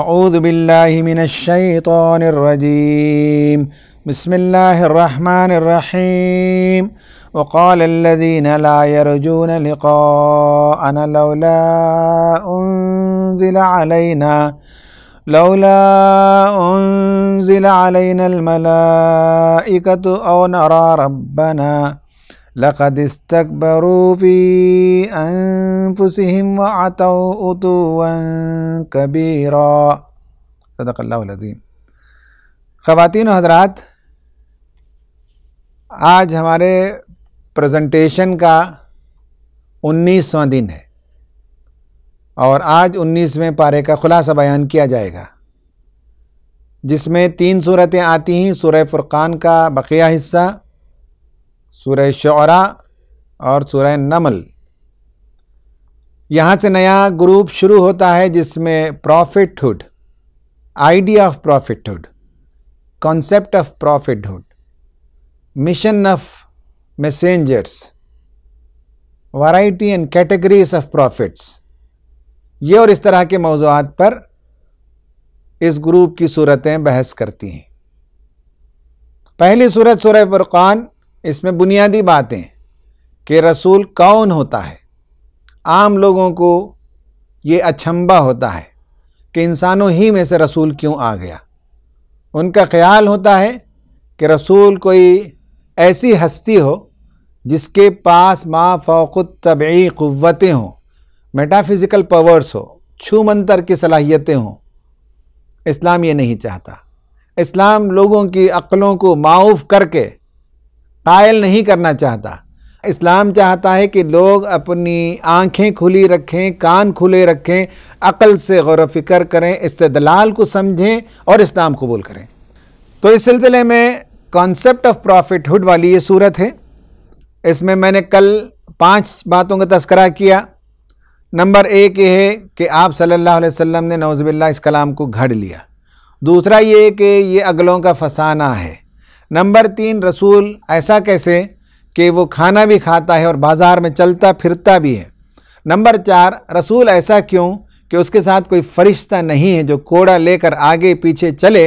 أعوذ بالله من الشيطان الرجيم بسم الله الرحمن الرحيم وقال الذين لا يرجون لقاءنا لولا أنزل علينا لولا أنزل علينا الملائكة أو نرى ربنا लकदस्तकबरूफ़ी अनफुसम आतो उतुवन कबीरा सदक़ल्लाज़ीम ख़वातिन हजरात आज हमारे प्रेजेंटेशन का उन्नीसवां दिन है और आज उन्नीसवें पारे का ख़ुलासा बयान किया जाएगा जिसमें तीन सूरतें आती हैं सूर्य फ़ुरक़ान का बक़िया हिस्सा सूर्य शरा और सूर्य नमल यहाँ से नया ग्रुप शुरू होता है जिसमें prophethood idea of prophethood concept of prophethood mission of messengers वाइटी एंड कैटेगरीज ऑफ प्रॉफिट्स ये और इस तरह के मौजूद पर इस ग्रुप की सूरतें बहस करती हैं पहली सूरत सूर्य फुरक़ान इसमें बुनियादी बातें कि रसूल कौन होता है आम लोगों को ये अचंबा होता है कि इंसानों ही में से रसूल क्यों आ गया उनका ख्याल होता है कि रसूल कोई ऐसी हस्ती हो जिसके पास माँ फ़ौक़ तबी क़वतें हों मेटाफिज़िकल पावर्स हो छू मंतर की सलाहियतें हों इस्लाम ये नहीं चाहता इस्लाम लोगों की अक़लों को माऊफ़ करके कायल नहीं करना चाहता इस्लाम चाहता है कि लोग अपनी आंखें खुली रखें कान खुले रखें अक़ल से गौर फिक्र करें इस्तदलाल को समझें और इस्लाम कबूल करें तो इस सिलसिले में कॉन्सेप्ट ऑफ प्रॉफिटहुड वाली ये सूरत है इसमें मैंने कल पांच बातों का तस्करा किया नंबर एक ये है कि आप सल्लल्लाहु अलैहि वसल्लम ने नौजबिल्ला इस कलाम को घड़ लिया दूसरा ये कि ये अगलों का फसाना है नंबर तीन रसूल ऐसा कैसे कि वो खाना भी खाता है और बाज़ार में चलता फिरता भी है नंबर चार रसूल ऐसा क्यों कि उसके साथ कोई फरिश्ता नहीं है जो कोड़ा लेकर आगे पीछे चले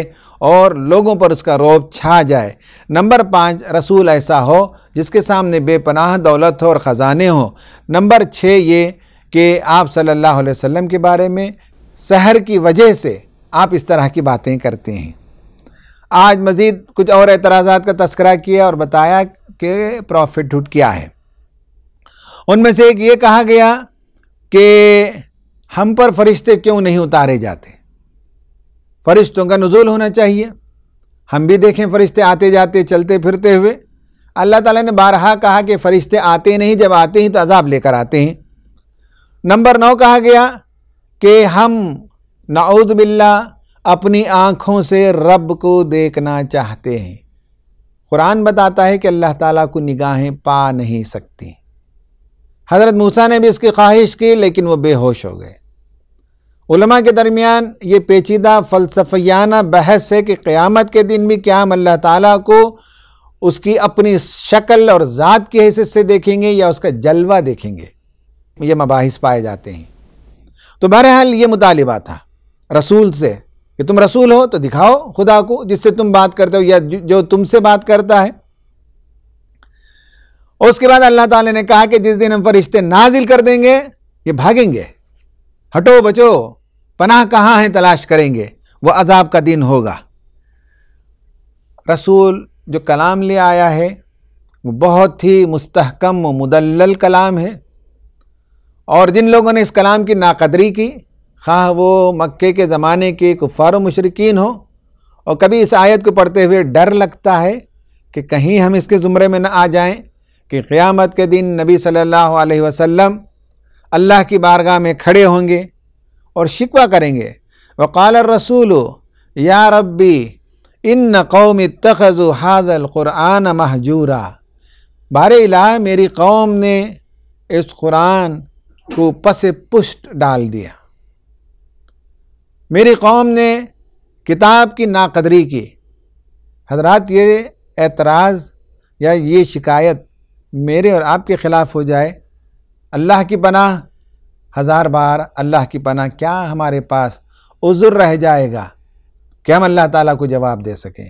और लोगों पर उसका रोब छा जाए नंबर पाँच रसूल ऐसा हो जिसके सामने बेपनाह दौलत हो और ख़जाने हों नंबर छः ये कि आप सल्लल्लाहु अलैहि वसल्लम के बारे में शहर की वजह से आप इस तरह की बातें करते हैं आज मज़ीद कुछ और एतराजा का तस्करा किया और बताया कि प्रॉफिट हुड क्या है उनमें से एक ये कहा गया कि हम पर फरिश्ते क्यों नहीं उतारे जाते फरिश्तों का नज़ुल होना चाहिए हम भी देखें फरिश्ते आते जाते चलते फिरते हुए अल्लाह ताला ने बारहा कहा कि फ़रिश्ते आते नहीं जब आते हैं तो अजाब लेकर आते हैं नंबर नौ कहा गया कि हम नाउद बिल्ला अपनी आँखों से रब को देखना चाहते हैं कुरान बताता है कि अल्लाह ताला को निगाहें पा नहीं सकती हज़रत मूसा ने भी इसकी ख्वाहिश की लेकिन वो बेहोश हो गए उलमा के दरमियान ये पेचीदा फ़लसफियाना बहस है कि क़्यामत के दिन भी क्या हम अल्लाह ताला को उसकी अपनी शक्ल और ज़ात की हैसियत से देखेंगे या उसका जलवा देखेंगे ये मबाहिस पाए जाते हैं तो बहरहाल ये मुतालबा था रसूल से कि तुम रसूल हो तो दिखाओ खुदा को जिससे तुम बात करते हो या जो तुमसे बात करता है और उसके बाद अल्लाह ताला ने कहा कि जिस दिन हम फरिश्ते नाजिल कर देंगे ये भागेंगे हटो बचो पनाह कहाँ है तलाश करेंगे वह अजाब का दिन होगा रसूल जो कलाम ले आया है वो बहुत ही मुस्तहकम व मुदल कलाम है और जिन लोगों ने इस कलाम की नाकदरी की खा वो मक्के के ज़माने के कुफ़ार मशरकिन हो और कभी इस आयत को पढ़ते हुए डर लगता है कि कहीं हम इसके ज़ुमरे में न आ जाएं कि क़्यामत के दिन नबी सल्लल्लाहु अलैहि वसल्लम अल्लाह की बारगाह में खड़े होंगे और शिकवा करेंगे वक़ाल रसूल या रब्बी इन कौम तखज़ हाजल क़ुरान महजूरा बार इला मेरी कौम ने इस कुरान को पस पुष्ट डाल दिया मेरी कौम ने किताब की नाकदरी की हजरात ये एतराज़ या ये शिकायत मेरे और आपके ख़िलाफ़ हो जाए अल्लाह की पनाह हज़ार बार अल्लाह की पनाह क्या हमारे पास उज़ुर रह जाएगा कि हम अल्लाह ताला को जवाब दे सकें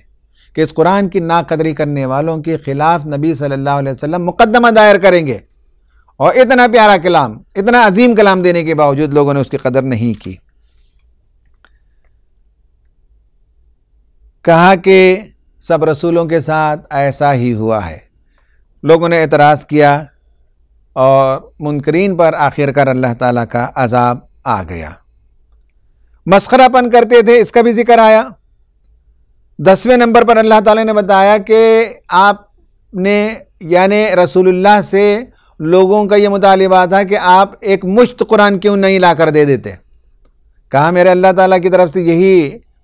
कि इस कुरान की नाकदरी करने वालों के ख़िलाफ़ नबी सल्लल्लाहु अलैहि वसल्लम मुकदमा दायर करेंगे और इतना प्यारा कलाम इतना अजीम कलाम देने के बावजूद लोगों ने उसकी कदर नहीं की कहा कि सब रसूलों के साथ ऐसा ही हुआ है लोगों ने एतराज़ किया और मुनकरीन पर आखिरकार अल्लाह ताला का अजाब आ गया मस्खरापन करते थे इसका भी जिक्र आया दसवें नंबर पर अल्लाह ताला ने बताया कि आपने यानि रसूलुल्लाह से लोगों का ये मुतालबा था कि आप एक मुश्त कुरान क्यों नहीं ला कर दे देते कहा मेरे अल्लाह ताला की तरफ से यही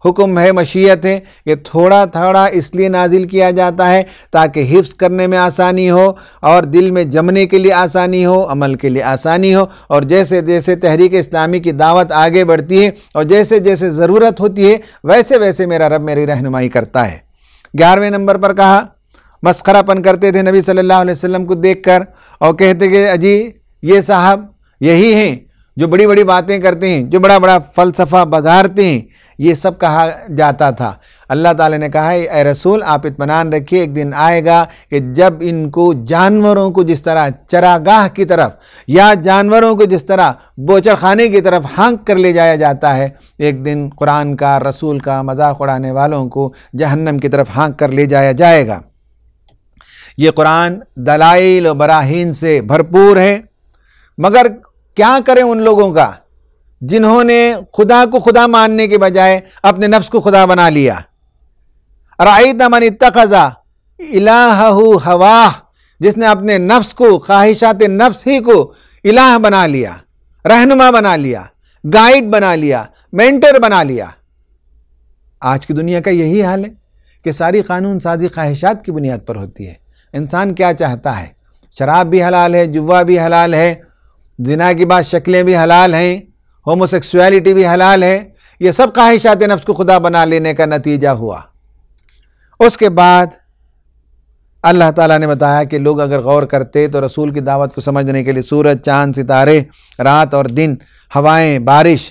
हुक्म है मशीयत है ये थोड़ा थोड़ा इसलिए नाजिल किया जाता है ताकि हिफ्स करने में आसानी हो और दिल में जमने के लिए आसानी हो अमल के लिए आसानी हो और जैसे जैसे तहरीक इस्लामी की दावत आगे बढ़ती है और जैसे जैसे ज़रूरत होती है वैसे वैसे मेरा रब मेरी रहनुमाई करता है ग्यारहवें नंबर पर कहा मस्करापन करते थे नबी सल्लल्लाहु अलैहि वसल्लम को कर और कहते कि अजी ये साहब यही हैं जो बड़ी बड़ी बातें करते हैं जो बड़ा बड़ा फ़लसफ़ा बघारते हैं ये सब कहा जाता था अल्लाह ताला ने कहा है ए रसूल आप इतमान रखिए एक दिन आएगा कि जब इनको जानवरों को जिस तरह चरागाह की तरफ या जानवरों को जिस तरह बोचर खाने की तरफ हाँक कर ले जाया जाता है एक दिन कुरान का रसूल का मजाक उड़ाने वालों को जहन्नम की तरफ हाँक कर ले जाया जाएगा ये कुरान दलाइल और बराहीन से भरपूर है मगर क्या करें उन लोगों का जिन्होंने खुदा को खुदा मानने के बजाय अपने नफ्स को खुदा बना लिया राइत अमन तखज़ा इलाहू हवाह जिसने अपने नफ्स को ख्वाहिशात नफ्स ही को इलाह बना लिया रहनुमा बना लिया गाइड बना लिया मेंटर बना लिया आज की दुनिया का यही हाल है कि सारी कानून साजी ख्वाहिशात की बुनियाद पर होती है इंसान क्या चाहता है शराब भी हलाल है जुआ भी हलाल है जिना की बात शक्लें भी हलाल हैं होमोसेक्सुअलिटी भी हलाल है ये सब ख्वाहिशात नफ्स को खुदा बना लेने का नतीजा हुआ उसके बाद अल्लाह ताला ने बताया कि लोग अगर गौर करते तो रसूल की दावत को समझने के लिए सूरज चांद सितारे रात और दिन हवाएं बारिश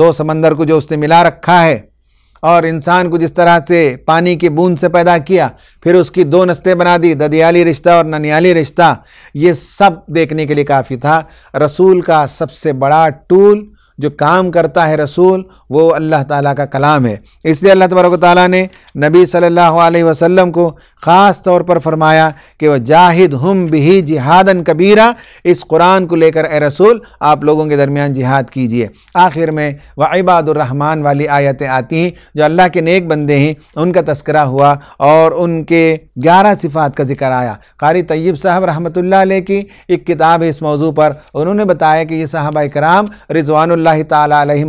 दो समंदर को जो उसने मिला रखा है और इंसान को जिस तरह से पानी की बूंद से पैदा किया फिर उसकी दो नस्तें बना दी ददियाली रिश्ता और ननियाली रिश्ता ये सब देखने के लिए काफ़ी था रसूल का सबसे बड़ा टूल जो काम करता है रसूल वो अल्लाह ताला का कलाम है इसलिए अल्लाह तबरक ताली ने नबी सल्लल्लाहु अलैहि वसल्लम को ख़ास तौर पर फरमाया कि वह जाहिद हम भी जिहादन कबीरा इस कुरान को लेकर ए रसूल आप लोगों के दरमियान जिहाद कीजिए आखिर में वह इबादुररहमान वाली आयतें आती हैं जो अल्लाह के नेक बंदे हैं उनका तस्करा हुआ और उनके ग्यारह सिफ़ात का जिक्र आया कारी तय्यब साहब रहमत की एक किताब है इस मौजू पर उन्होंने बताया कि ये साहबा कराम ला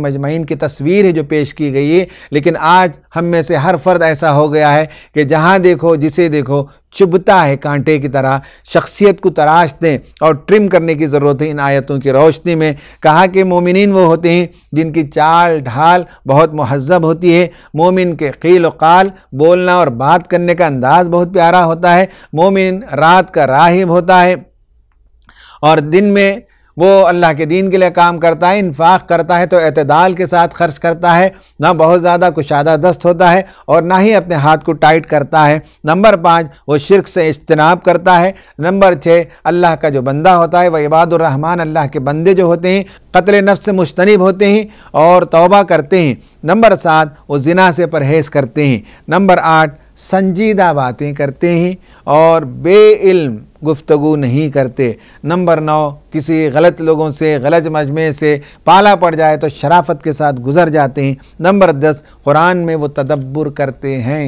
तजमैन की तस्वीर तस्वीर है जो पेश की गई है लेकिन आज हम में से हर फर्द ऐसा हो गया है कि जहाँ देखो जिसे देखो चुभता है कांटे की तरह शख्सियत को तराशते और ट्रिम करने की ज़रूरत है इन आयतों की रोशनी में कहा कि मोमिन वो होते हैं जिनकी चाल ढाल बहुत महजब होती है मोमिन के खील वाल बोलना और बात करने का अंदाज़ बहुत प्यारा होता है मोमिन रात का राहिब होता है और दिन में वो अल्लाह के दीन के लिए काम करता है इन्फाक करता है तो अतदाल के साथ खर्च करता है ना बहुत ज़्यादा कुशादा दस्त होता है और ना ही अपने हाथ को टाइट करता है नंबर पाँच वो शिरक से इज्तनाब करता है नंबर छः अल्लाह का जो बंदा होता है वह इबादुररहमान अल्लाह के बंदे जो होते हैं कतल नफ़ से मुशतनब होते हैं और तोबा करते हैं नंबर सात वो जिना से परहेज़ करते हैं नंबर आठ संजीदा बातें करते हैं और बेइल्म गुफ्तु नहीं करते नंबर नौ किसी गलत लोगों से गलत मजमे से पाला पड़ जाए तो शराफत के साथ गुजर जाते हैं नंबर दस कुरान में वो तदब्बर करते हैं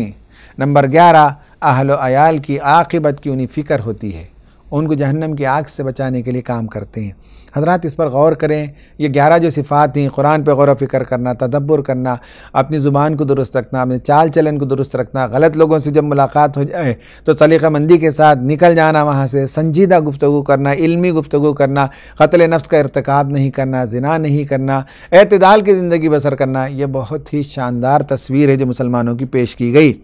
नंबर ग्यारह अहल आयाल की आखिबत की उन्हें फ़िक्र होती है उनको जहन्नम की आग से बचाने के लिए काम करते हैं हजरत इस पर गौर करें ये ग्यारह जो सिफ़ात हैं कुरान पर गौर फिक्र करना तदब्बर करना अपनी ज़ुबान को दुरुस्त रखना अपने चाल चलन को दुरुस्त रखना गलत लोगों से जब मुलाकात हो जाए तो मंदी के साथ निकल जाना वहाँ से संजीदा गुफ्तु करना इल्मी गुफ्तु करना कतल नफ्स का इरतकब नहीं करना जना नहीं करना अतदाल की ज़िंदगी बसर करना यह बहुत ही शानदार तस्वीर है जो मुसलमानों की पेश की गई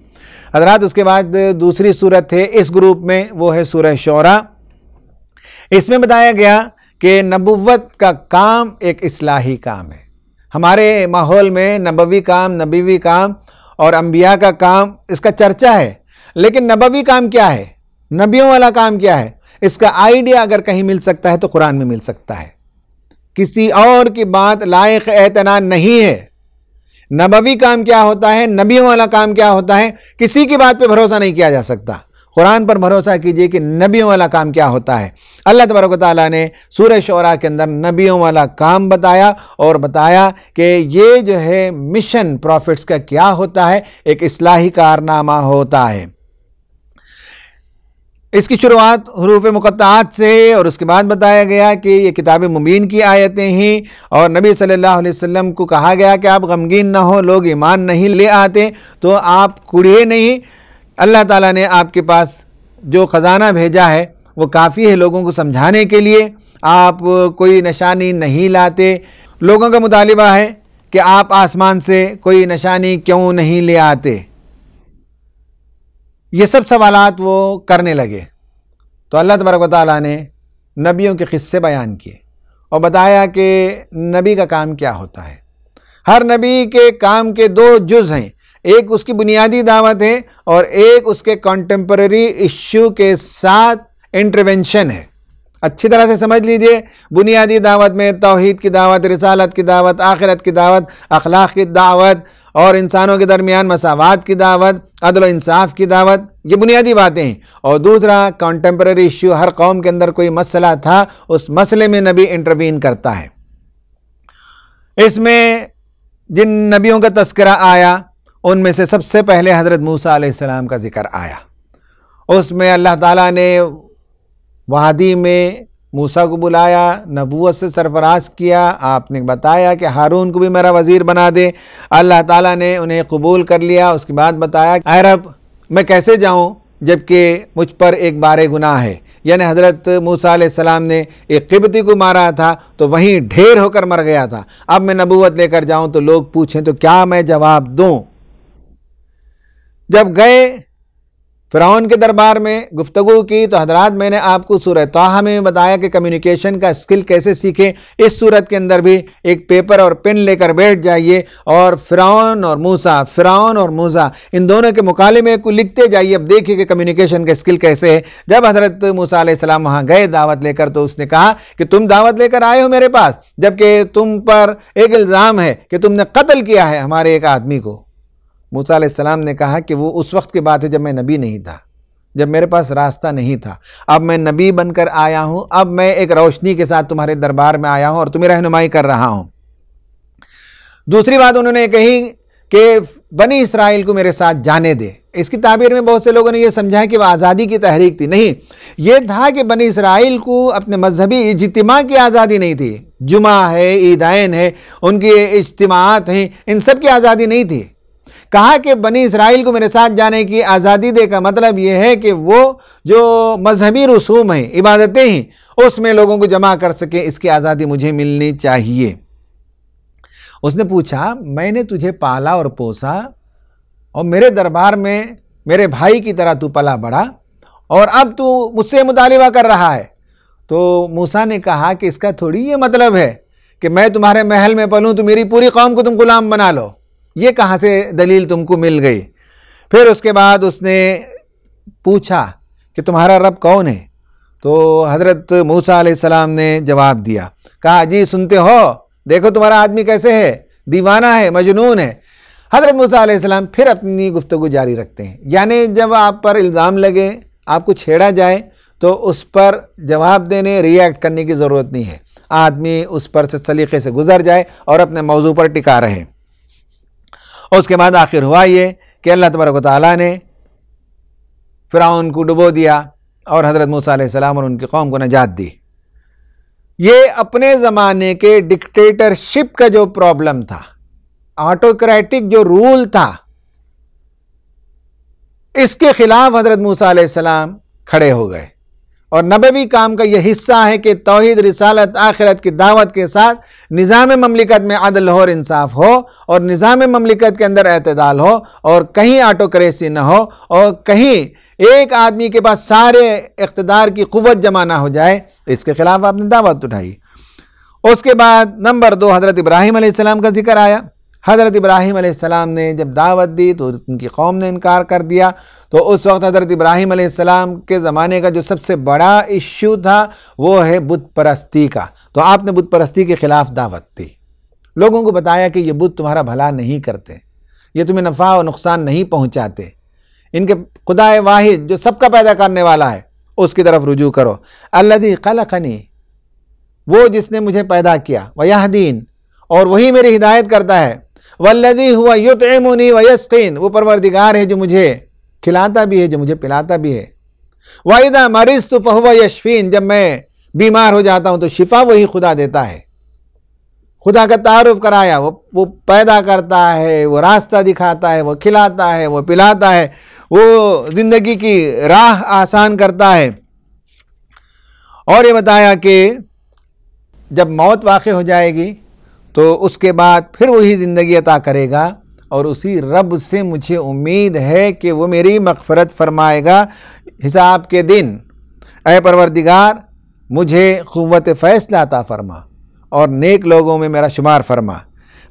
हजरात उसके बाद दूसरी सूरत है इस ग्रुप में वो है सूरह शौरा इसमें बताया गया कि नबुवत का काम एक इसलाही काम है हमारे माहौल में नबवी काम नबीवी काम और अम्बिया का काम इसका चर्चा है लेकिन नबवी काम क्या है नबियों वाला काम क्या है इसका आइडिया अगर कहीं मिल सकता है तो कुरान में मिल सकता है किसी और की बात लायक एतना नहीं है नबवी काम क्या होता है नबियों वाला काम क्या होता है किसी की बात पे भरोसा नहीं किया जा सकता कुरान पर भरोसा कीजिए कि नबियों वाला काम क्या होता है अल्लाह तबरक ताली ने सूर शरा के अंदर नबियों वाला काम बताया और बताया कि ये जो है मिशन प्रॉफिट्स का क्या होता है एक असलाही कारनामा होता है इसकी शुरुआत हरूफ मुक़ात से और उसके बाद बताया गया कि ये किताब मुबीन की आयतें हैं और नबी सल्लल्लाहु अलैहि वसल्लम को कहा गया कि आप गमगीन ना हो लोग ईमान नहीं ले आते तो आप कुड़िए नहीं अल्लाह ताला ने आपके पास जो ख़ज़ाना भेजा है वो काफ़ी है लोगों को समझाने के लिए आप कोई निशानी नहीं लाते लोगों का मुतालबा है कि आप आसमान से कोई निशानी क्यों नहीं ले आते ये सब सवाल वो करने लगे तो अल्लाह तबरक ताली ने नबियों के किस्से बयान किए और बताया कि नबी का काम क्या होता है हर नबी के काम के दो जुज़ हैं एक उसकी बुनियादी दावत है और एक उसके कॉन्टेम्प्रेरी इश्यू के साथ इंटरवेंशन है अच्छी तरह से समझ लीजिए बुनियादी दावत में तोहद की दावत रिसालत की दावत आखिरत की दावत अखलाक की दावत और इंसानों के दरमियान मसावत की दावत अदल इंसाफ की दावत ये बुनियादी बातें हैं और दूसरा कॉन्टेम्प्रेरी इशू हर कौम के अंदर कोई मसला था उस मसले में नबी इंटरवीन करता है इसमें जिन नबियों का तस्करा आया उनमें से सबसे पहले हज़रत मूसा आसमाम का ज़िक्र आया उसमें अल्लाह ताला ने वादी में मूसा को बुलाया नबूत से सरफराज किया आपने बताया कि हारून को भी मेरा वज़ीर बना दे अल्लाह ताला ने उन्हें कबूल कर लिया उसके बाद बताया कि अरब मैं कैसे जाऊँ जबकि मुझ पर एक बार गुनाह है यानी हज़रत मूसा सलाम ने एक किबती को मारा था तो वहीं ढेर होकर मर गया था अब मैं नबूत लेकर जाऊँ तो लोग पूछें तो क्या मैं जवाब दूँ जब गए फ़िरौन के दरबार में गुफ्तु की तो हजरात मैंने आपको सूरत तोहा में बताया कि कम्युनिकेशन का स्किल कैसे सीखें इस सूरत के अंदर भी एक पेपर और पेन लेकर बैठ जाइए और फ़िरौन और मूसा फ़िरौन और मूसा इन दोनों के मुकालमे को लिखते जाइए अब देखिए कि कम्युनिकेशन का स्किल कैसे है जब हज़रत मूसा सलाम वहाँ गए दावत लेकर तो उसने कहा कि तुम दावत लेकर आए हो मेरे पास जबकि तुम पर एक इल्ज़ाम है कि तुमने कत्ल किया है हमारे एक आदमी को मूसा सलाम ने कहा कि वो उस वक्त की बात है जब मैं नबी नहीं था जब मेरे पास रास्ता नहीं था अब मैं नबी बनकर आया हूँ अब मैं एक रोशनी के साथ तुम्हारे दरबार में आया हूँ और तुम्हें रहनुमाई कर रहा हूँ दूसरी बात उन्होंने कही कि बनी इसराइल को मेरे साथ जाने दे इसकी ताबीर में बहुत से लोगों ने यह समझा कि वह आज़ादी की तहरीक थी नहीं ये था कि बनी इसराइल को अपने मजहबी इजतमा की आज़ादी नहीं थी जुमा है ईदायन है उनके इज्तमात हैं इन सब की आज़ादी नहीं थी कहा कि बनी इसराइल को मेरे साथ जाने की आज़ादी दे का मतलब ये है कि वो जो मजहबी रसूम हैं इबादतें हैं उसमें लोगों को जमा कर सके इसकी आज़ादी मुझे मिलनी चाहिए उसने पूछा मैंने तुझे पाला और पोसा और मेरे दरबार में मेरे भाई की तरह तू पला बढ़ा और अब तू मुझसे मुतालबा कर रहा है तो मूसा ने कहा कि इसका थोड़ी ये मतलब है कि मैं तुम्हारे महल में पलूँ तो मेरी पूरी कौम को तुम गुलाम बना लो ये कहाँ से दलील तुमको मिल गई फिर उसके बाद उसने पूछा कि तुम्हारा रब कौन है तो हज़रत मूसा सलाम ने जवाब दिया कहा जी सुनते हो देखो तुम्हारा आदमी कैसे है दीवाना है मजनून है हज़रत मूसा सलाम फिर अपनी गुफ्तु जारी रखते हैं यानी जब आप पर इल्ज़ाम लगे आपको छेड़ा जाए तो उस पर जवाब देने रिएक्ट करने की ज़रूरत नहीं है आदमी उस पर से सलीके से गुजर जाए और अपने मौजू पर टिका रहे उसके बाद आखिर हुआ ये कि अल्लाह तबरक ताली ने फ़िराउन को डुबो दिया और हज़रत मूसम और उनकी कौम को नजात दी ये अपने ज़माने के डिक्टेटरशिप का जो प्रॉब्लम था ऑटोक्रेटिक जो रूल था इसके खिलाफ हज़रत मूसा खड़े हो गए और नबेवी काम का यह हिस्सा है कि तोहद रिसालत आखिरत की दावत के साथ निज़ाम ममलिकत में अदल और इंसाफ हो और निज़ाम ममलिकत के अंदर अतदाल हो और कहीं आटोक्रेसी न हो और कहीं एक आदमी के पास सारे इकतदार की क़वत जमा ना हो जाए तो इसके ख़िलाफ़ आपने दावत उठाई उसके बाद नंबर दो हज़रत इब्राहिम का ज़िक्र आया हज़रत इब्राहिम आसमाम ने जब दावत दी तो उनकी कौम ने इनकार कर दिया तो उस वक्त हज़रत इब्राहीम आसमाम के ज़माने का जो सबसे बड़ा इश्यू था वो है बुत परस्ती का तो आपने बुत परस्ती के ख़िलाफ़ दावत दी लोगों को बताया कि ये बुत तुम्हारा भला नहीं करते ये तुम्हें नफ़ा और नुकसान नहीं पहुँचाते इनके खुदा वाहिद जो सबका पैदा करने वाला है उसकी तरफ रुजू करो कल खनी वो जिसने मुझे पैदा किया वयाहदीन और वही मेरी हिदायत करता है वल्लजी हुआ युत एमुनी वयस्किन वो परवरदिगार है जो मुझे खिलाता भी है जो मुझे पिलाता भी है वाहिदा मरीज तो पहुआ यशफीन जब मैं बीमार हो जाता हूँ तो शिफा वही खुदा देता है खुदा का तारुफ कराया वो वो पैदा करता है वो रास्ता दिखाता है वो खिलाता है वो पिलाता है वो ज़िंदगी की राह आसान करता है और ये बताया कि जब मौत वाक़ हो जाएगी तो उसके बाद फिर वही ज़िंदगी अता करेगा और उसी रब से मुझे उम्मीद है कि वो मेरी मकफरत फरमाएगा हिसाब के दिन अय परवरदिगार मुझे क़वत फ़ैसला अता फरमा और नेक लोगों में मेरा शुमार फरमा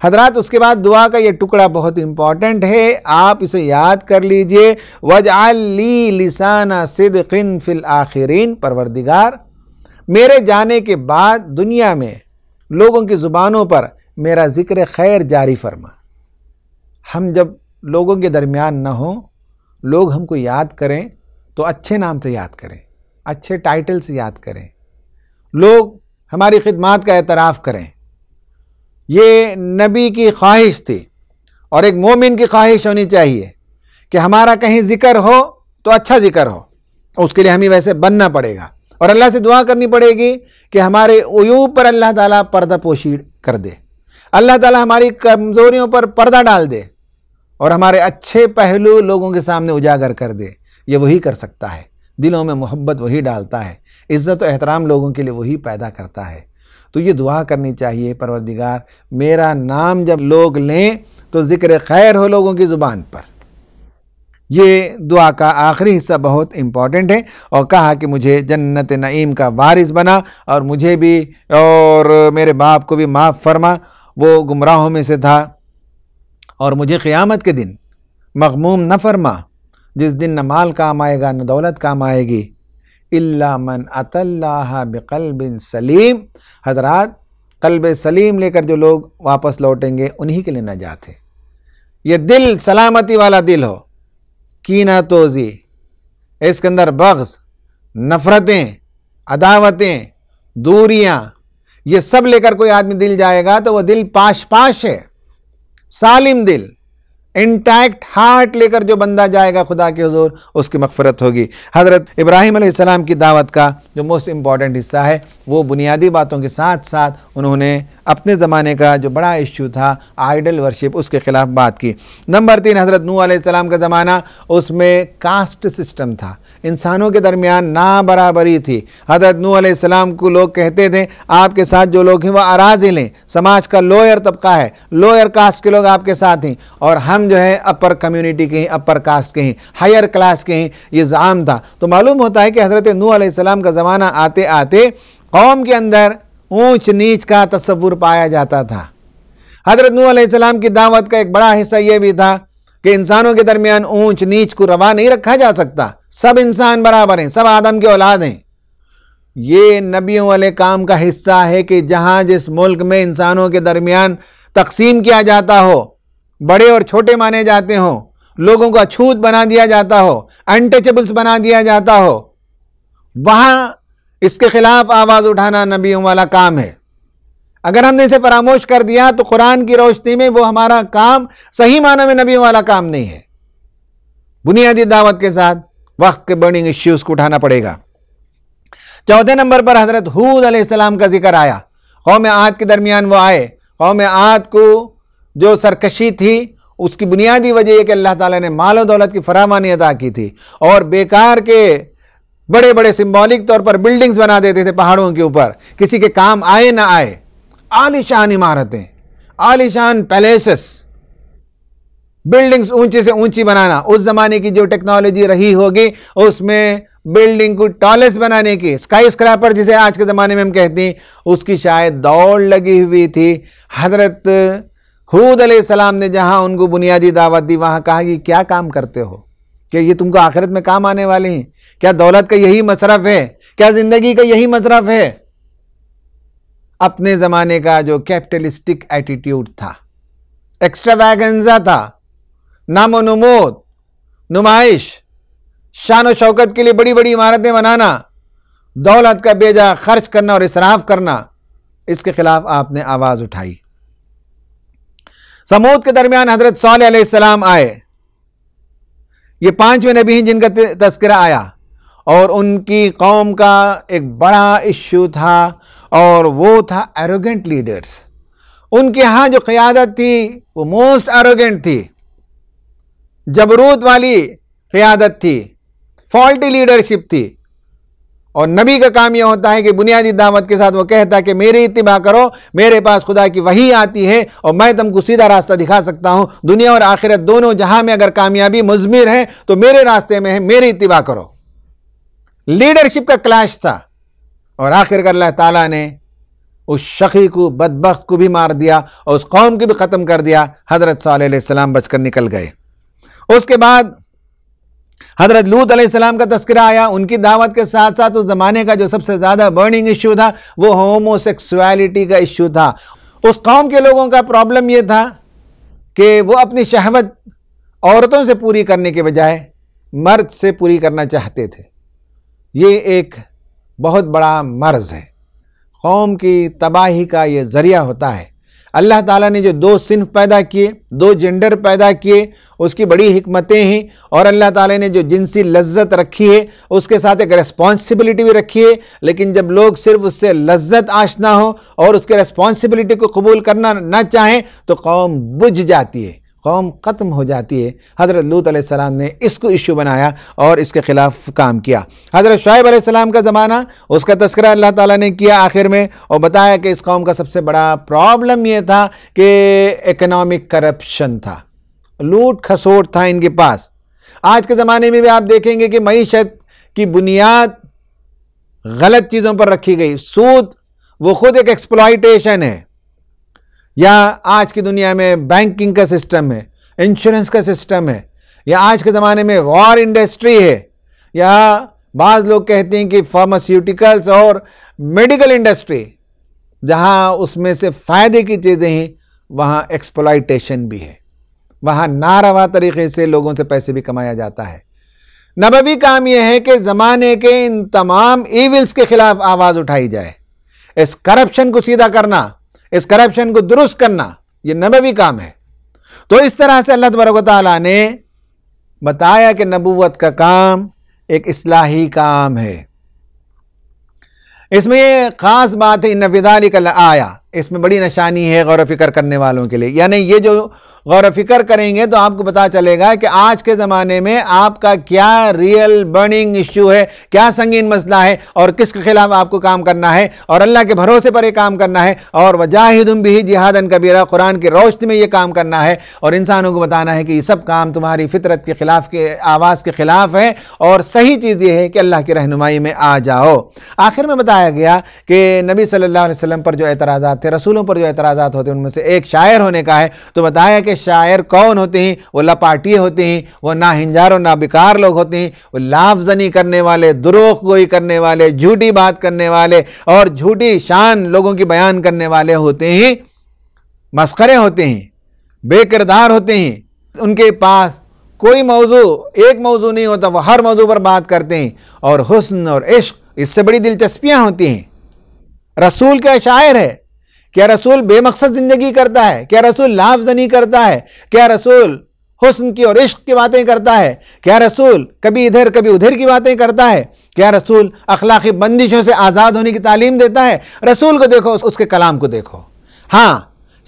हजरत उसके बाद दुआ का ये टुकड़ा बहुत इम्पॉर्टेंट है आप इसे याद कर लीजिए वजाली लिसाना सिद फिल आखिरीन परवरदिगार मेरे जाने के बाद दुनिया में लोगों की ज़ुबानों पर मेरा ज़िक्र खैर जारी फरमा हम जब लोगों के दरमियान न हों लोग हमको याद करें तो अच्छे नाम से याद करें अच्छे टाइटल से याद करें लोग हमारी खिदमात का एतराफ़ करें ये नबी की ख्वाहिश थी और एक मोमिन की ख्वाहिश होनी चाहिए कि हमारा कहीं ज़िक्र हो तो अच्छा ज़िक्र हो उसके लिए हमें वैसे बनना पड़ेगा और अल्लाह से दुआ करनी पड़ेगी कि हमारे उयूब पर अल्लाह ताला पर्दा पोशी कर दे अल्लाह ताला हमारी कमज़ोरियों पर पर्दा डाल दे और हमारे अच्छे पहलू लोगों के सामने उजागर कर दे ये वही कर सकता है दिलों में मोहब्बत वही डालता है इज़्ज़त और एहतराम लोगों के लिए वही पैदा करता है तो ये दुआ करनी चाहिए परवरदिगार मेरा नाम जब लोग लें तो ज़िक्र खैर हो लोगों की ज़ुबान पर ये दुआ का आखिरी हिस्सा बहुत इम्पॉर्टेंट है और कहा कि मुझे जन्नत नईम का वारिस बना और मुझे भी और मेरे बाप को भी माफ़ फरमा वो गुमराहों में से था और मुझे क़ियामत के दिन मखमूम न फरमा जिस दिन न माल काम आएगा न दौलत काम आएगी इल्ला मन अतल्ला बकल बिन सलीम हजरात कल्ब सलीम लेकर जो लोग वापस लौटेंगे उन्हीं के लिए न जाते ये दिल सलामती वाला दिल हो की तोज़ी इसके अंदर बग्स नफ़रतें अदावतें दूरियाँ ये सब लेकर कोई आदमी दिल जाएगा तो वह दिल पाश पाश है सालिम दिल इंटैक्ट हार्ट लेकर जो बंदा जाएगा खुदा के हजूर उसकी मफफरत होगी हज़रत इब्राहिम आसमाम की दावत का जो मोस्ट इम्पॉर्टेंट हिस्सा है वो बुनियादी बातों के साथ साथ उन्होंने अपने ज़माने का जो बड़ा इश्यू था आइडल वर्शिप उसके ख़िलाफ़ बात की नंबर तीन हज़रत नू आसमाम का ज़माना उसमें कास्ट सिस्टम था इंसानों के दरमियान ना बराबरी थी हजरत नू आसमाम को लोग कहते थे आपके साथ जो लोग हैं वह अराजिल हैं समाज का लोअर तबका है लोअर कास्ट के लोग आपके साथ हैं और हम जो है अपर कम्युनिटी के हैं अपर कास्ट के हैं हायर क्लास के हैं ये ज़ाम था तो मालूम होता है कि हज़रत नू आसमाम का ज़माना आते आते कौम के अंदर ऊंच नीच का तस्वुर पाया जाता था हजरत नू आसमाम की दावत का एक बड़ा हिस्सा ये भी था कि इंसानों के दरमियान ऊंच नीच को रवा नहीं रखा जा सकता सब इंसान बराबर हैं सब आदम की औलाद हैं ये नबियों वाले काम का हिस्सा है कि जहाँ जिस मुल्क में इंसानों के दरमियान तकसीम किया जाता हो बड़े और छोटे माने जाते हों लोगों को अछूत बना दिया जाता हो अनटचेबल्स बना दिया जाता हो वहाँ इसके ख़िलाफ़ आवाज़ उठाना नबियों वाला काम है अगर हमने इसे फरामोश कर दिया तो कुरान की रोशनी में वो हमारा काम सही मानों में नबियों वाला काम नहीं है बुनियादी दावत के साथ वक्त के बर्निंग इश्यूज़ को उठाना पड़ेगा चौथे नंबर पर हज़रत हूद अलैहिस्सलाम का जिक्र आया कौम आद के दरमियान वो आए कौम आद को जो सरकशी थी उसकी बुनियादी वजह यह कि अल्लाह ताला ने माल दौलत की फरावानी अदा की थी और बेकार के बड़े बड़े सिंबॉलिक तौर पर बिल्डिंग्स बना देते थे पहाड़ों के ऊपर किसी के काम आए ना आए आलिशान इमारतें आलिशान पैलेसेस बिल्डिंग्स ऊंची से ऊंची बनाना उस ज़माने की जो टेक्नोलॉजी रही होगी उसमें बिल्डिंग को टॉलेस बनाने की स्काई स्क्रैपर जिसे आज के ज़माने में हम कहते हैं उसकी शायद दौड़ लगी हुई थी हजरत हूद सलाम ने जहां उनको बुनियादी दावत दी वहां कहा कि क्या काम करते हो कि ये तुमको आखिरत में काम आने वाले हैं क्या दौलत का यही मशरफ है क्या ज़िंदगी का यही मशरफ है अपने ज़माने का जो कैपिटलिस्टिक एटीट्यूड था एक्स्ट्रा वैगनजा था नमोद नुमाइश शान शौकत के लिए बड़ी बड़ी इमारतें बनाना दौलत का बेजा खर्च करना और इसराफ करना इसके खिलाफ आपने आवाज़ उठाई समूद के दरमियान हजरत सलाम आए ये पांचवें नबी हैं जिनका तस्करा आया और उनकी कौम का एक बड़ा इश्यू था और वो था एरोगेंट लीडर्स उनके यहाँ जो क़्यादत थी वो मोस्ट एरोगेंट थी जबरूत वाली क़्यादत थी फॉल्टी लीडरशिप थी और नबी का काम यह होता है कि बुनियादी दावत के साथ वो कहता है कि मेरी इतबा करो मेरे पास खुदा की वही आती है और मैं तुमको सीधा रास्ता दिखा सकता हूँ दुनिया और आखिरत दोनों जहाँ में अगर कामयाबी मजमिर है तो मेरे रास्ते में है मेरी इतबा करो लीडरशिप का क्लैश था और आखिरकार अल्लाह ताला ने उस शखी को बदबक को भी मार दिया और उस कौम को भी ख़त्म कर दिया हज़रत सल्लल्लाहु अलैहि वसल्लम बचकर निकल गए उसके बाद हजरत लूत सलाम का तस्करा आया उनकी दावत के साथ साथ उस ज़माने का जो सबसे ज़्यादा बर्निंग इशू था वो होमोसेक्सुअलिटी का इश्यू था उस कौम के लोगों का प्रॉब्लम ये था कि वो अपनी शहवत औरतों से पूरी करने के बजाय मर्द से पूरी करना चाहते थे ये एक बहुत बड़ा मर्ज है कौम की तबाही का ये ज़रिया होता है अल्लाह ताला ने जो दो सिंफ पैदा किए दो जेंडर पैदा किए उसकी बड़ी हमतें हैं और अल्लाह ताला ने जो जिनसी लज्जत रखी है उसके साथ एक रिस्पॉन्सिबिलिटी भी रखी है लेकिन जब लोग सिर्फ उससे लज्जत आशना हो और उसके रिस्पॉन्सिबिलिटी को कबूल करना ना चाहें तो कौम बुझ जाती है कौम ख़त्म हो जाती है हज़रत लूत सलाम ने इसको इशू बनाया और इसके ख़िलाफ़ काम किया हज़रत शाइब आसमाम का ज़माना उसका तस्करा अल्लाह ताली ने किया आखिर में और बताया कि इस कौम का सबसे बड़ा प्रॉब्लम यह था कि इकनॉमिक करप्शन था लूट खसोट था इनके पास आज के ज़माने में भी आप देखेंगे कि मीशत की बुनियाद गलत चीज़ों पर रखी गई सूद वो खुद एक एक्सप्लाइटेशन है या आज की दुनिया में बैंकिंग का सिस्टम है इंश्योरेंस का सिस्टम है या आज के ज़माने में वॉर इंडस्ट्री है या बाज़ लोग कहते हैं कि फार्मास्यूटिकल्स और मेडिकल इंडस्ट्री जहाँ उसमें से फ़ायदे की चीज़ें हैं वहाँ एक्सप्लाइटेशन भी है वहाँ नारवा तरीके से लोगों से पैसे भी कमाया जाता है नबवी काम यह है कि ज़माने के इन तमाम ईविल्स के ख़िलाफ़ आवाज़ उठाई जाए इस करप्शन को सीधा करना इस करप्शन को दुरुस्त करना यह नबवी काम है तो इस तरह से अल्लाह तबरक ताली ने बताया कि नबूवत का काम एक असलाही काम है इसमें ख़ास बात है नबिदाली का आया इसमें बड़ी निशानी है गौर फिक्र करने वालों के लिए यानी ये जो गौर फिक्र करेंगे तो आपको पता चलेगा कि आज के ज़माने में आपका क्या रियल बर्निंग इश्यू है क्या संगीन मसला है और किसके खिलाफ आपको काम करना है और अल्लाह के भरोसे पर ये काम करना है और वजाहिदम भी जिहादन कबीरा कुरान की रोशनी में ये काम करना है और इंसानों को बताना है कि ये सब काम तुम्हारी फितरत के खिलाफ के आवाज़ के ख़िलाफ़ है और सही चीज़ ये है कि अल्लाह की रहनुमाई में आ जाओ आखिर में बताया गया कि नबी सल्ला वसम पर जो एतराज़ा थे रसूलों पर जो एतराज होते हैं उनमें से एक शायर होने का है तो बताया कि शायर कौन होते हैं वो लपाटिए होते हैं वो ना हिंजारो ना बेकार लोग होते हैं वो लाफजनी करने वाले दुरुख गोई करने वाले झूठी बात करने वाले और झूठी शान लोगों की बयान करने वाले होते हैं मस्करे होते हैं बेकिरदार होते हैं उनके पास कोई मौजू एक मौजू नहीं होता वह हर मौजू पर बात करते हैं और हुस्न और इश्क इससे बड़ी दिलचस्पियाँ होती हैं रसूल का शायर है क्या रसूल बेमकसद जिंदगी करता है क्या रसूल लाभजनी करता है क्या रसूल हुस्न की और इश्क की बातें करता है क्या रसूल कभी इधर कभी उधर की बातें करता है क्या रसूल अखलाकी बंदिशों से आज़ाद होने की तालीम देता है रसूल को देखो उसके कलाम को देखो हाँ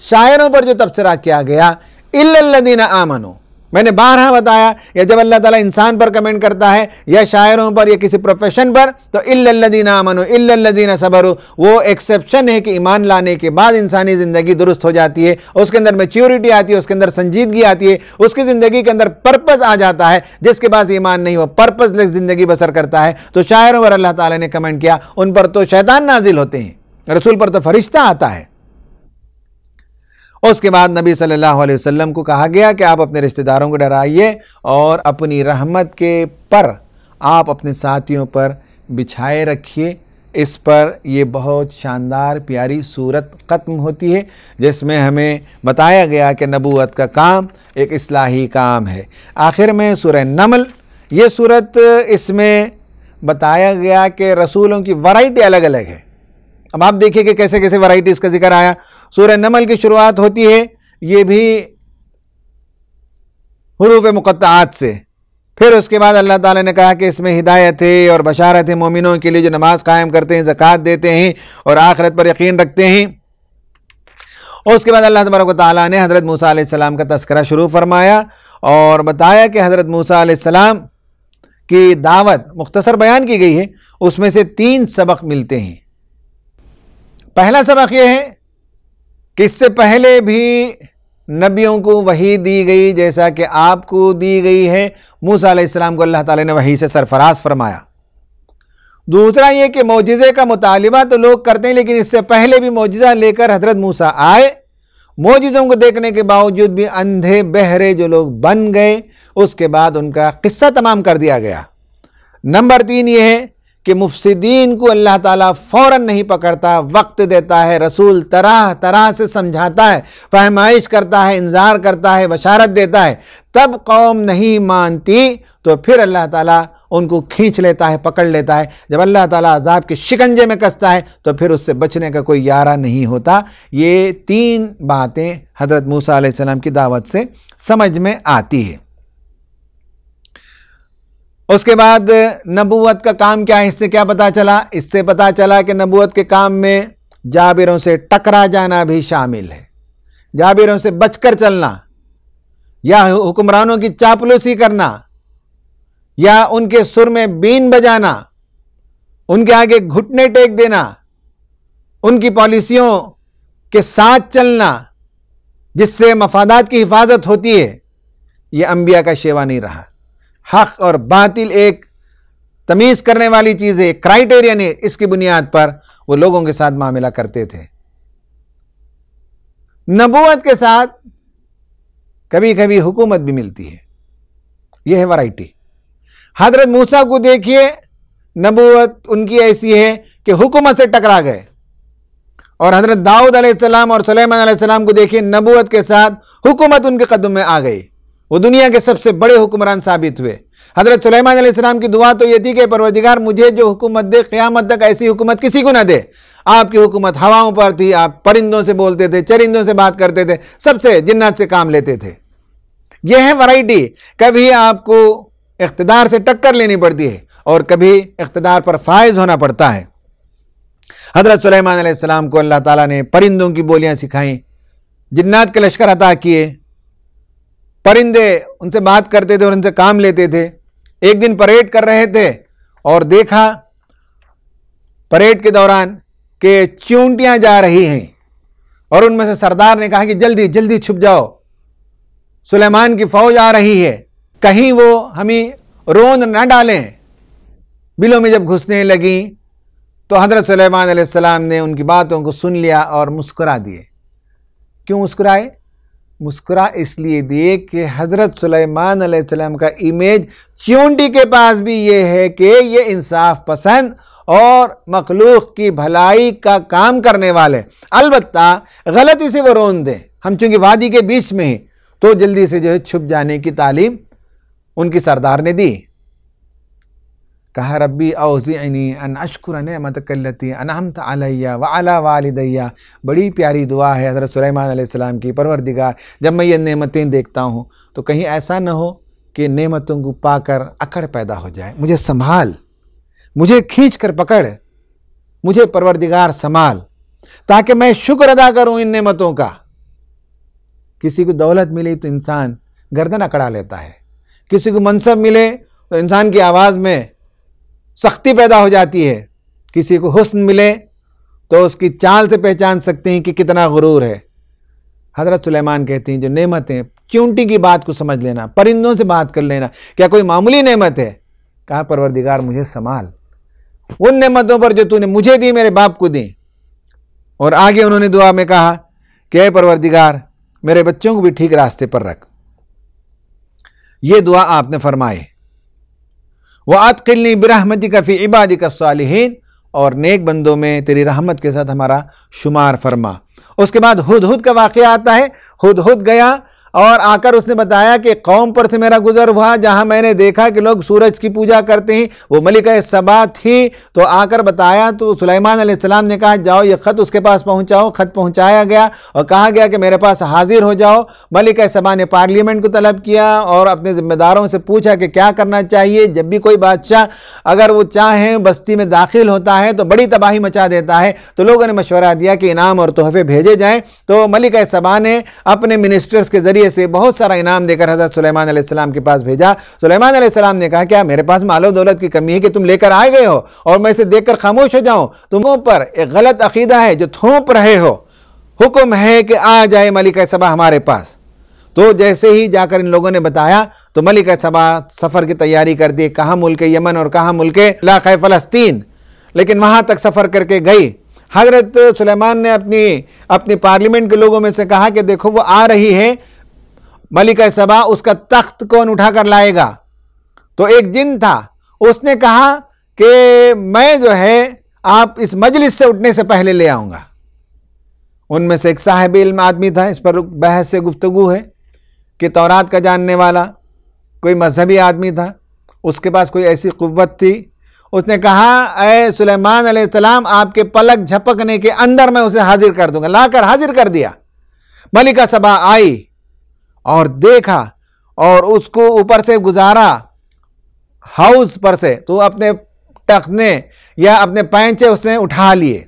शायरों पर जो तबसरा किया गया इल्लदीन आमनू मैंने बारह बताया या जब अल्लाह ताला इंसान पर कमेंट करता है या शायरों पर या किसी प्रोफेशन पर तो इल्लदीन अमन इल्लदीन सबर वो एक्सेप्शन है कि ईमान लाने के बाद इंसानी ज़िंदगी दुरुस्त हो जाती है उसके अंदर मेच्योरिटी आती है उसके अंदर संजीदगी आती है उसकी ज़िंदगी के अंदर पर्पज़ आ जाता है जिसके पास ईमान नहीं हो पर्पज़लेस ज़िंदगी बसर करता है तो शायरों पर अल्लाह ताला ने कमेंट किया उन पर तो शैतान नाजिल होते हैं रसूल पर तो फरिश्ता आता है उसके बाद नबी सल्लल्लाहु अलैहि वसल्लम को कहा गया कि आप अपने रिश्तेदारों को डराइए और अपनी रहमत के पर आप अपने साथियों पर बिछाए रखिए इस पर ये बहुत शानदार प्यारी सूरत ख़त्म होती है जिसमें हमें बताया गया कि नबूत का काम एक असलाही काम है आखिर में सूर नमल ये सूरत इसमें बताया गया कि रसूलों की वैरायटी अलग अलग है अब आप देखिए कि कैसे कैसे वैरायटी इसका जिक्र आया सूर्य नमल की शुरुआत होती है ये भी हरूफ मुक़ात से फिर उसके बाद अल्लाह ताला ने कहा कि इसमें हिदायत है और बशारत है मोमिनों के लिए जो नमाज़ कायम करते हैं जक़ात देते हैं और आखरत पर यकीन रखते हैं और उसके बाद अल्लाह तबरक ताली ने हज़रत मूसा का तस्करा शुरू फरमाया और बताया कि हज़रत मूसा की दावत मुख्तसर बयान की गई है उसमें से तीन सबक मिलते हैं पहला सबक यह है कि इससे पहले भी नबियों को वही दी गई जैसा कि आपको दी गई है मूसा अलैहिस्सलाम को अल्लाह ताला ने वही से सरफराज फरमाया दूसरा ये कि मोजिज़े का मुतालबा तो लोग करते हैं लेकिन इससे पहले भी मोजिज़ा लेकर हज़रत मूसा आए मोजों को देखने के बावजूद भी अंधे बहरे जो लोग बन गए उसके बाद उनका किस्सा तमाम कर दिया गया नंबर तीन ये है कि मुफसदीन को अल्लाह ताला फौरन नहीं पकड़ता वक्त देता है रसूल तरह तरह से समझाता है फहमाइश करता है इंतज़ार करता है बशारत देता है तब कौम नहीं मानती तो फिर अल्लाह ताला उनको खींच लेता है पकड़ लेता है जब अल्लाह ताला अजाब के शिकंजे में कसता है तो फिर उससे बचने का कोई यारा नहीं होता ये तीन बातें हज़रत मूसा सलाम की दावत से समझ में आती है उसके बाद नबूवत का काम क्या है इससे क्या पता चला इससे पता चला कि नबूवत के काम में जाबिरों से टकरा जाना भी शामिल है जाबिरों से बचकर चलना या हुक्मरानों की चापलूसी करना या उनके सुर में बीन बजाना उनके आगे घुटने टेक देना उनकी पॉलिसियों के साथ चलना जिससे मफादात की हिफाजत होती है यह अम्बिया का शेवा नहीं रहा हक और बातिल एक तमीज़ करने वाली चीज़ है क्राइटेरियन है इसकी बुनियाद पर वो लोगों के साथ मामला करते थे नबूत के साथ कभी कभी हुकूमत भी मिलती है यह है वैरायटी हजरत मूसा को देखिए नबूत उनकी ऐसी है कि हुकूमत से टकरा गए और हजरत दाऊद अलैहिस्सलाम और सलेमान अलैहिस्सलाम को देखिए नबूत के साथ हुकूमत उनके कदम में आ गई वो दुनिया के सबसे बड़े हुक्मरान साबित हुए हज़रत सुलेमान अलैहिस्सलाम की दुआ तो ये थी कि परवदिगार मुझे जो हुकूमत दे क़यामत तक ऐसी हुकूमत किसी को ना दे आपकी हुकूमत हवाओं पर थी आप परिंदों से बोलते थे चरिंदों से बात करते थे सबसे जिन्नात से काम लेते थे यह है वैरायटी कभी आपको इकतदार से टक्कर लेनी पड़ती है और कभी इकतदार पर फायज होना पड़ता है हज़रत सुलेमान अलैहिस्सलाम को अल्लाह ताला ने परिंदों की बोलियां सिखाई जिन्नात के लश्कर अता किए परिंदे उनसे बात करते थे और उनसे काम लेते थे एक दिन परेड कर रहे थे और देखा परेड के दौरान कि चूंटियां जा रही हैं और उनमें से सरदार ने कहा कि जल्दी जल्दी छुप जाओ सुलेमान की फौज आ रही है कहीं वो हमें रोंद न डालें बिलों में जब घुसने लगी तो हज़रत सलेमान सलाम ने उनकी बातों को सुन लिया और मुस्कुरा दिए क्यों मुस्कुराए मुस्कुरा इसलिए दिए कि हज़रत सुलेमान अलैहिस्सलाम का इमेज च्यूंटी के पास भी ये है कि ये इंसाफ पसंद और मखलूक की भलाई का काम करने वाले अलबत् गलती से वो रोन दें हम चूँकि वादी के बीच में हैं तो जल्दी से जो है छुप जाने की तालीम उनकी सरदार ने दी कहा रब्बी अवज़िनी अन अशकुर कल्लती अनहमत अलैया व अला वालदैया बड़ी प्यारी दुआ है हज़रत सुलेमान की परवरदिगार जब मैं ये नेमतें देखता हूँ तो कहीं ऐसा न हो कि नेमतों को पाकर अकड़ पैदा हो जाए मुझे संभाल मुझे खींच कर पकड़ मुझे परवरदिगार संभाल ताकि मैं शुक्र अदा करूँ इन नेमतों का किसी को दौलत मिली तो इंसान गर्दन अकड़ा लेता है किसी को मनसब मिले तो इंसान की आवाज़ में सख्ती पैदा हो जाती है किसी को हुस्न मिले तो उसकी चाल से पहचान सकते हैं कि कितना गुरूर है हज़रत सुलेमान कहते हैं जो नेमतें चूंटी की बात को समझ लेना परिंदों से बात कर लेना क्या कोई मामूली नेमत है कहा परवरदिगार मुझे संभाल उन नेमतों पर जो तूने मुझे दी मेरे बाप को दी और आगे उन्होंने दुआ में कहा कि परवरदिगार मेरे बच्चों को भी ठीक रास्ते पर रख ये दुआ आपने फरमाई व आतकिलनी बरहमती का फ़ी इबादी का सालहीन और नेक बंदों में तेरी रहमत के साथ हमारा शुमार फरमा उसके बाद हद हद का वाक़ आता है हद हद गया और आकर उसने बताया कि कौम पर से मेरा गुजर हुआ जहाँ मैंने देखा कि लोग सूरज की पूजा करते हैं वो मलिक सबा थी तो आकर बताया तो सुलेमान सलाम ने कहा जाओ ये ख़त उसके पास पहुँचाओ ख़त पहुँचाया गया और कहा गया कि मेरे पास हाजिर हो जाओ मलिक सबा ने पार्लियामेंट को तलब किया और अपने ज़िम्मेदारों से पूछा कि क्या करना चाहिए जब भी कोई बादशाह अगर वो चाहें बस्ती में दाखिल होता है तो बड़ी तबाही मचा देता है तो लोगों ने मशवरा दिया कि इनाम और तोहफे भेजे जाएँ तो मलिक सबा ने अपने मिनिस्टर्स के ज़रिए जरिए से बहुत सारा इनाम देकर हज़रत सुलेमान सलाम के पास भेजा सुलेमान सलाम ने कहा क्या मेरे पास मालो दौलत की कमी है कि तुम लेकर आए गए हो और मैं इसे देखकर खामोश हो जाऊँ तुम्हों पर एक गलत अकीदा है जो थोप रहे हो हुक्म है कि आ जाए मलिक सबा हमारे पास तो जैसे ही जाकर इन लोगों ने बताया तो मलिक सबा सफ़र की तैयारी कर दी कहाँ मुल्क यमन और कहाँ मुल्क लाख फ़लस्तीन लेकिन वहाँ तक सफ़र करके गई हज़रत सुलेमान ने अपनी अपनी पार्लियामेंट के लोगों में से कहा कि देखो वो आ रही है मलिक सबा उसका तख्त कौन उठाकर लाएगा तो एक जिन था उसने कहा कि मैं जो है आप इस मजलिस से उठने से पहले ले आऊँगा उनमें से एक साहब इल्म आदमी था इस पर बहस से गुफ्तु है कि तौरात का जानने वाला कोई मजहबी आदमी था उसके पास कोई ऐसी क़वत थी उसने कहा अय सुलेमान सलाम आपके पलक झपकने के अंदर मैं उसे हाजिर कर दूंगा लाकर हाजिर कर दिया मलिका सभा आई और देखा और उसको ऊपर से गुजारा हाउस पर से तो अपने टखने या अपने पैंचे उसने उठा लिए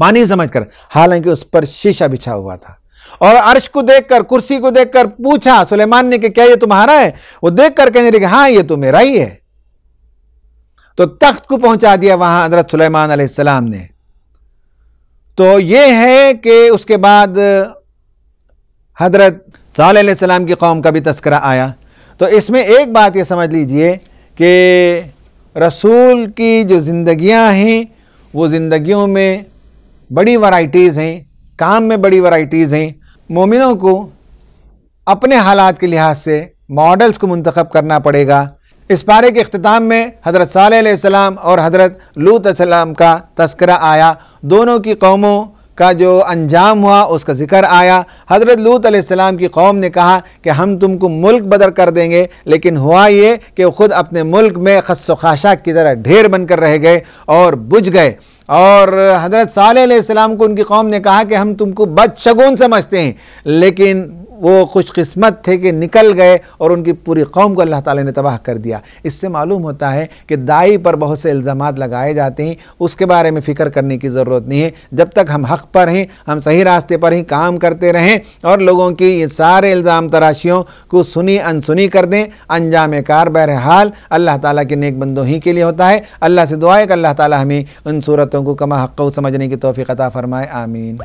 पानी समझकर हालांकि उस पर शीशा बिछा हुआ था और अर्श को देखकर कुर्सी को देखकर पूछा सुलेमान ने कि क्या ये तुम्हारा है वो देखकर कहने लगे हाँ ये तो मेरा ही है तो तख्त को पहुंचा दिया वहां हजरत सुलेमान अलैहिस्सलाम ने तो ये है कि उसके बाद हजरत सलाम की कौम का भी तस्करा आया तो इसमें एक बात ये समझ लीजिए कि रसूल की जो जिंदगियां हैं वो ज़िंदगियों में बड़ी वैरायटीज़ हैं काम में बड़ी वैरायटीज़ हैं मोमिनों को अपने हालात के लिहाज से मॉडल्स को मंतखब करना पड़ेगा इस पारे के अख्ताम में हज़रत सलाम और हज़रत लूत का तस्करा आया दोनों की कौमों का जो अंजाम हुआ उसका ज़िक्र आया हज़रत लूत सलाम की कौम ने कहा कि हम तुमको मुल्क बदर कर देंगे लेकिन हुआ ये कि ख़ुद अपने मुल्क में खाशाक की तरह ढेर बनकर रह गए और बुझ गए और हज़रत साल को उनकी कौम ने कहा कि हम तुमको बदशगुन समझते हैं लेकिन वो खुशकस्मत थे कि निकल गए और उनकी पूरी कौम को अल्लाह ताला ने तबाह कर दिया इससे मालूम होता है कि दाई पर बहुत से इल्ज़ाम लगाए जाते हैं उसके बारे में फ़िक्र करने की ज़रूरत नहीं है जब तक हम हक़ पर हैं हम सही रास्ते पर ही काम करते रहें और लोगों की ये सारे इल्ज़ाम तराशियों को सुनी अनसुनी कर दें अंजाम कार बहरहाल अल्लाह ताला के नेक बंदों ही के लिए होता है अल्लाह से दुआ कि अल्लाह ताला हमें उन सूरतों को कमा हक़ समझने की तोफ़ी अता फ़रमाए आमीन